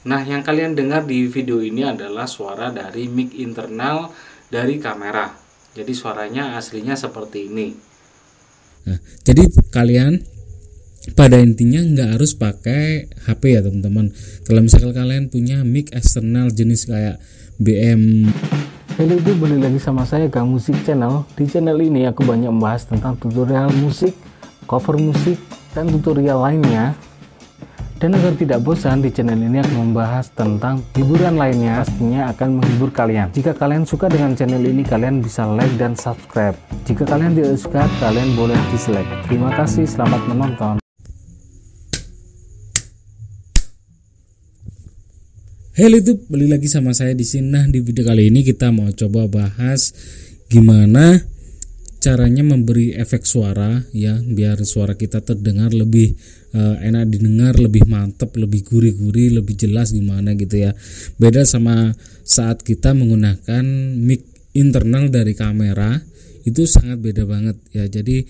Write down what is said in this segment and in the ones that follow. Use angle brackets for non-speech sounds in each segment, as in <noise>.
Nah, yang kalian dengar di video ini adalah suara dari mic internal dari kamera. Jadi suaranya aslinya seperti ini. Nah, jadi kalian pada intinya nggak harus pakai HP ya teman-teman. Kalau misalkan kalian punya mic eksternal jenis kayak BM Halo itu lagi sama saya Kang Musik Channel. Di channel ini aku banyak membahas tentang tutorial musik, cover musik, dan tutorial lainnya. Dan agar tidak bosan, di channel ini akan membahas tentang hiburan lainnya pastinya akan menghibur kalian. Jika kalian suka dengan channel ini, kalian bisa like dan subscribe. Jika kalian tidak suka, kalian boleh dislike. Terima kasih, selamat menonton. Halo YouTube, balik lagi sama saya di sini. Nah, di video kali ini kita mau coba bahas gimana caranya memberi efek suara ya biar suara kita terdengar lebih uh, enak didengar lebih mantep lebih gurih-gurih lebih jelas gimana gitu ya beda sama saat kita menggunakan mic internal dari kamera itu sangat beda banget ya jadi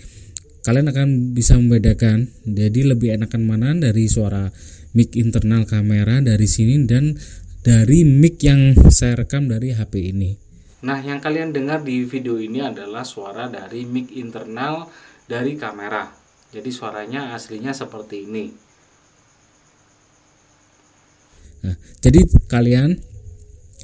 kalian akan bisa membedakan jadi lebih enakan mana dari suara mic internal kamera dari sini dan dari mic yang saya rekam dari HP ini Nah, yang kalian dengar di video ini adalah suara dari mic internal dari kamera. Jadi suaranya aslinya seperti ini. Nah, jadi kalian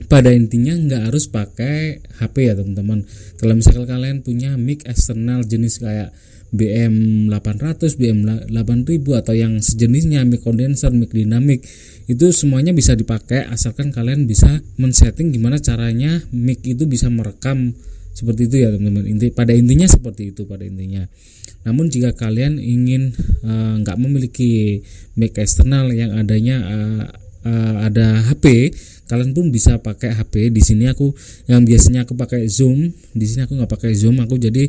pada intinya nggak harus pakai HP ya teman-teman kalau misalkan kalian punya mic eksternal jenis kayak BM 800, BM 8000 atau yang sejenisnya mic condenser, mic dinamik itu semuanya bisa dipakai asalkan kalian bisa men-setting gimana caranya mic itu bisa merekam seperti itu ya teman-teman inti pada intinya seperti itu pada intinya namun jika kalian ingin eh, nggak uh, memiliki mic eksternal yang adanya uh, uh, ada HP kalian pun bisa pakai HP di sini aku yang biasanya aku pakai zoom di sini aku nggak pakai zoom aku jadi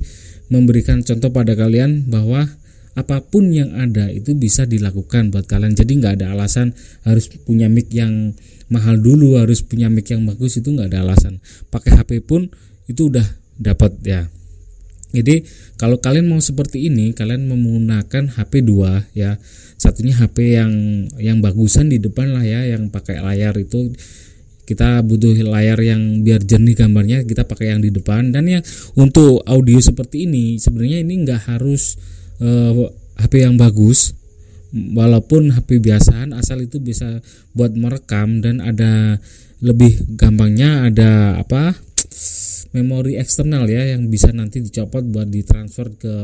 memberikan contoh pada kalian bahwa apapun yang ada itu bisa dilakukan buat kalian jadi nggak ada alasan harus punya mic yang mahal dulu harus punya mic yang bagus itu nggak ada alasan pakai HP pun itu udah dapat ya jadi kalau kalian mau seperti ini, kalian menggunakan HP 2 ya. Satunya HP yang yang bagusan di depan lah ya, yang pakai layar itu kita butuh layar yang biar jernih gambarnya kita pakai yang di depan dan yang untuk audio seperti ini sebenarnya ini nggak harus uh, eh, HP yang bagus walaupun HP biasaan asal itu bisa buat merekam dan ada lebih gampangnya ada apa memori eksternal ya yang bisa nanti dicopot buat ditransfer ke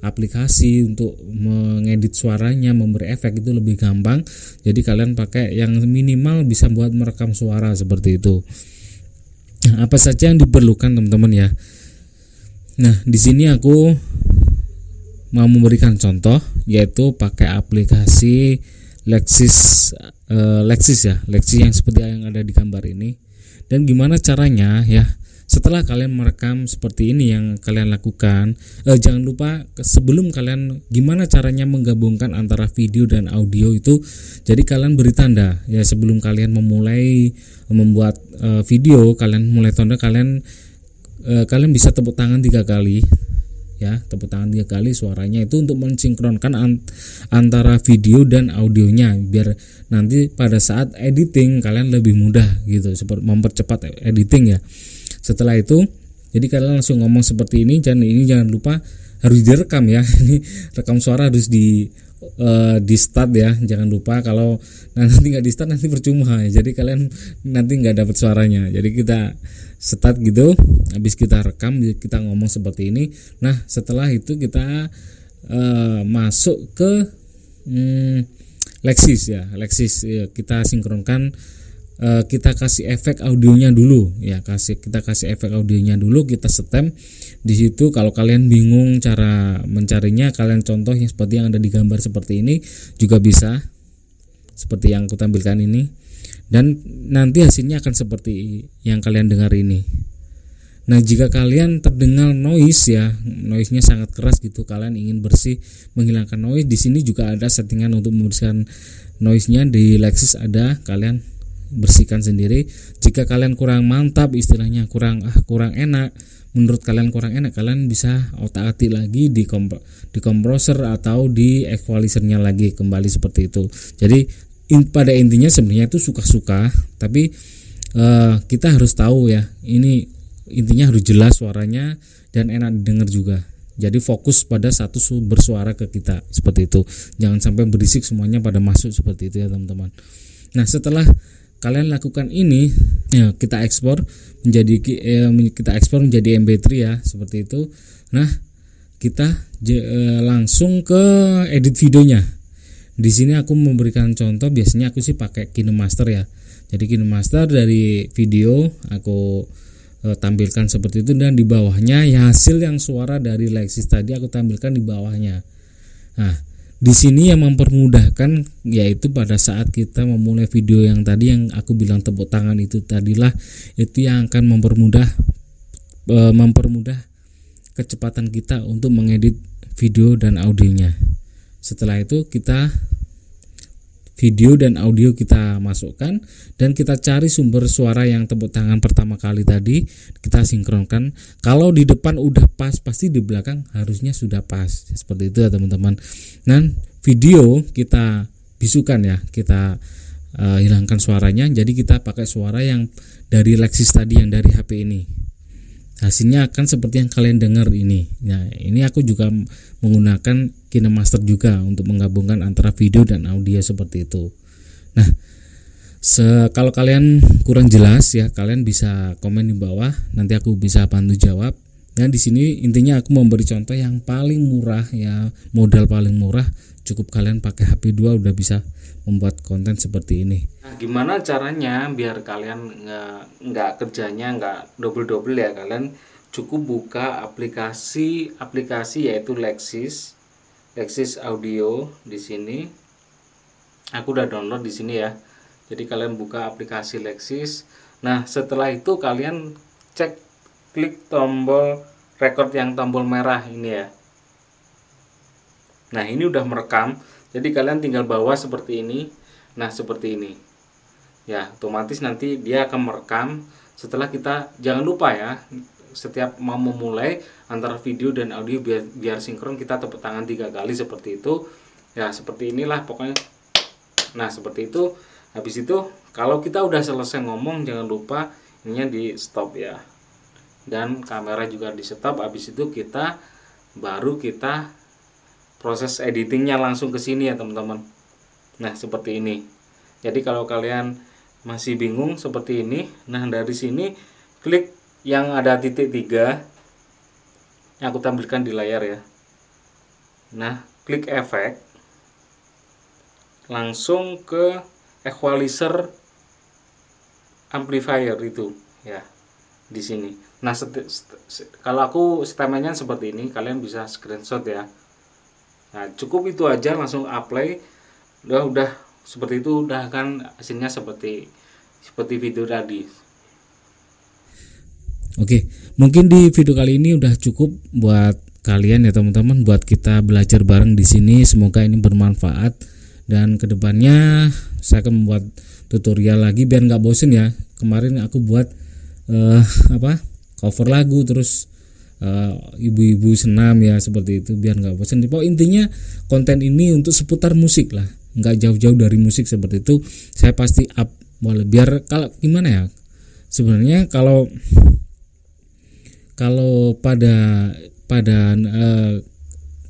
aplikasi untuk mengedit suaranya memberi efek itu lebih gampang jadi kalian pakai yang minimal bisa buat merekam suara seperti itu nah, apa saja yang diperlukan teman-teman ya nah di sini aku mau memberikan contoh yaitu pakai aplikasi Lexis uh, Lexis ya Lexis yang seperti yang ada di gambar ini dan gimana caranya ya setelah kalian merekam seperti ini yang kalian lakukan eh, jangan lupa sebelum kalian gimana caranya menggabungkan antara video dan audio itu jadi kalian beri tanda ya sebelum kalian memulai eh, membuat eh, video kalian mulai tanda kalian eh, kalian bisa tepuk tangan tiga kali ya tepuk tangan tiga kali suaranya itu untuk mensinkronkan antara video dan audionya biar nanti pada saat editing kalian lebih mudah gitu seperti mempercepat e-, editing ya setelah itu jadi kalian langsung ngomong seperti ini dan ini jangan lupa harus direkam ya <laughs> ini rekam suara harus di uh, eh, di start ya jangan lupa kalau <laughs> nanti nggak di start nanti percuma ya. jadi kalian nanti nggak dapat suaranya jadi kita start gitu habis kita rekam kita ngomong seperti ini nah setelah itu kita uh, masuk ke hmm, Lexis ya Lexis ya, kita sinkronkan Eh, kita kasih efek audionya dulu ya kasih kita kasih efek audionya dulu kita setem di situ kalau kalian bingung cara mencarinya kalian contoh yang seperti yang ada di gambar seperti ini juga bisa seperti yang aku tampilkan ini dan nanti hasilnya akan seperti yang kalian dengar ini Nah, jika kalian terdengar noise ya, noise-nya sangat keras gitu, kalian ingin bersih menghilangkan noise, di sini juga ada settingan untuk membersihkan noise-nya di Lexus ada, kalian bersihkan sendiri jika kalian kurang mantap istilahnya kurang ah kurang enak menurut kalian kurang enak kalian bisa otak-atik lagi di komp di compressor atau di equalizernya lagi kembali seperti itu jadi in, pada intinya sebenarnya itu suka-suka tapi uh, kita harus tahu ya ini intinya harus jelas suaranya dan enak didengar juga jadi fokus pada satu sumber suara ke kita seperti itu jangan sampai berisik semuanya pada masuk seperti itu ya teman-teman nah setelah kalian lakukan ini ya, kita ekspor menjadi eh, kita ekspor menjadi mp3 ya seperti itu nah kita eh, langsung ke edit videonya di sini aku memberikan contoh biasanya aku sih pakai KineMaster ya jadi KineMaster dari video aku eh, tampilkan seperti itu dan di bawahnya ya hasil yang suara dari Lexis tadi aku tampilkan di bawahnya nah di sini yang mempermudahkan yaitu pada saat kita memulai video yang tadi yang aku bilang tepuk tangan itu tadilah itu yang akan mempermudah e, mempermudah kecepatan kita untuk mengedit video dan audionya. Setelah itu kita video dan audio kita masukkan dan kita cari sumber suara yang tepuk tangan pertama kali tadi kita sinkronkan kalau di depan udah pas pasti di belakang harusnya sudah pas seperti itu ya teman-teman dan video kita bisukan ya kita uh, hilangkan suaranya jadi kita pakai suara yang dari Lexis tadi yang dari HP ini hasilnya akan seperti yang kalian dengar ini. Nah, ini aku juga menggunakan KineMaster juga untuk menggabungkan antara video dan audio seperti itu. Nah, se kalau kalian kurang jelas ya, kalian bisa komen di bawah, nanti aku bisa bantu jawab. Dan di sini intinya aku memberi contoh yang paling murah ya, modal paling murah cukup kalian pakai HP 2 udah bisa membuat konten seperti ini. Nah, gimana caranya biar kalian nggak kerjanya nggak double-double ya kalian cukup buka aplikasi aplikasi yaitu Lexis Lexis Audio di sini. Aku udah download di sini ya. Jadi kalian buka aplikasi Lexis. Nah, setelah itu kalian cek klik tombol record yang tombol merah ini ya nah ini udah merekam jadi kalian tinggal bawa seperti ini nah seperti ini ya otomatis nanti dia akan merekam setelah kita jangan lupa ya setiap mau memulai antara video dan audio biar, biar sinkron kita tepuk tangan tiga kali seperti itu ya seperti inilah pokoknya nah seperti itu habis itu kalau kita udah selesai ngomong jangan lupa ini di stop ya dan kamera juga di setup habis itu kita baru kita proses editingnya langsung ke sini ya teman-teman nah seperti ini jadi kalau kalian masih bingung seperti ini nah dari sini klik yang ada titik tiga yang aku tampilkan di layar ya nah klik efek langsung ke equalizer amplifier itu ya di sini. Nah, kalau aku statementnya seperti ini, kalian bisa screenshot ya. Nah, cukup itu aja langsung apply. Udah udah seperti itu udah kan hasilnya seperti seperti video tadi. Oke, mungkin di video kali ini udah cukup buat kalian ya teman-teman buat kita belajar bareng di sini. Semoga ini bermanfaat dan kedepannya saya akan membuat tutorial lagi biar nggak bosen ya. Kemarin aku buat uh, apa cover lagu terus eh, ibu-ibu uh, senam ya seperti itu biar nggak bosan. Pokok intinya konten ini untuk seputar musik lah, nggak jauh-jauh dari musik seperti itu. Saya pasti up boleh biar kalau gimana ya sebenarnya kalau kalau pada pada uh,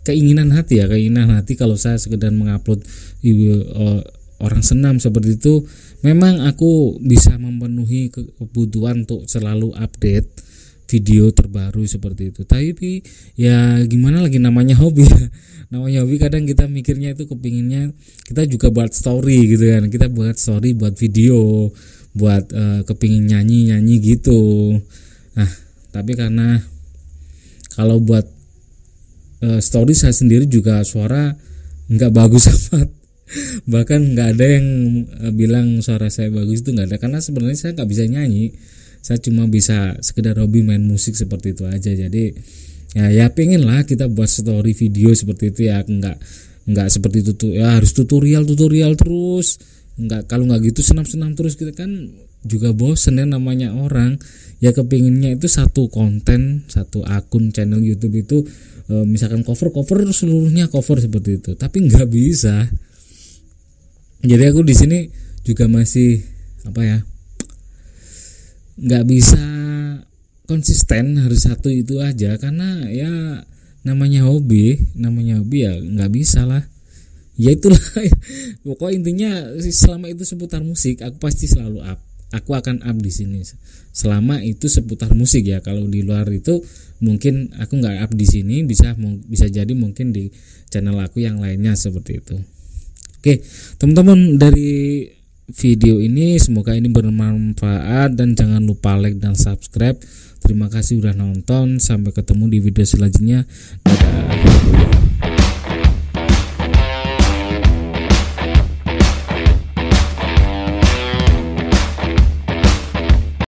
keinginan hati ya keinginan hati kalau saya sekedar mengupload ibu uh, orang senam seperti itu memang aku bisa memenuhi kebutuhan untuk selalu update video terbaru seperti itu tapi ya gimana lagi namanya hobi <laughs> namanya hobi kadang kita mikirnya itu kepinginnya kita juga buat story gitu kan kita buat story buat video buat uh, kepingin nyanyi nyanyi gitu nah tapi karena kalau buat uh, story saya sendiri juga suara nggak bagus <laughs> amat bahkan nggak ada yang eh, bilang suara saya bagus itu nggak ada karena sebenarnya saya nggak bisa nyanyi saya cuma bisa sekedar hobi main musik seperti itu aja jadi ya ya pengen lah kita buat story video seperti itu ya nggak nggak seperti itu tuh ya harus tutorial tutorial terus nggak kalau nggak gitu senam senam terus kita gitu kan juga bosen ya namanya orang ya kepinginnya itu satu konten satu akun channel YouTube itu eh, misalkan cover cover seluruhnya cover seperti itu tapi nggak bisa jadi aku di sini juga masih apa ya nggak bisa konsisten harus satu itu aja karena ya namanya hobi namanya hobi ya nggak bisa lah ya itulah <laughs> pokok intinya selama itu seputar musik aku pasti selalu up aku akan up di sini selama itu seputar musik ya kalau di luar itu mungkin aku nggak up di sini bisa bisa jadi mungkin di channel aku yang lainnya seperti itu Oke, teman-teman dari video ini semoga ini bermanfaat dan jangan lupa like dan subscribe. Terima kasih sudah nonton, sampai ketemu di video selanjutnya. Dadah.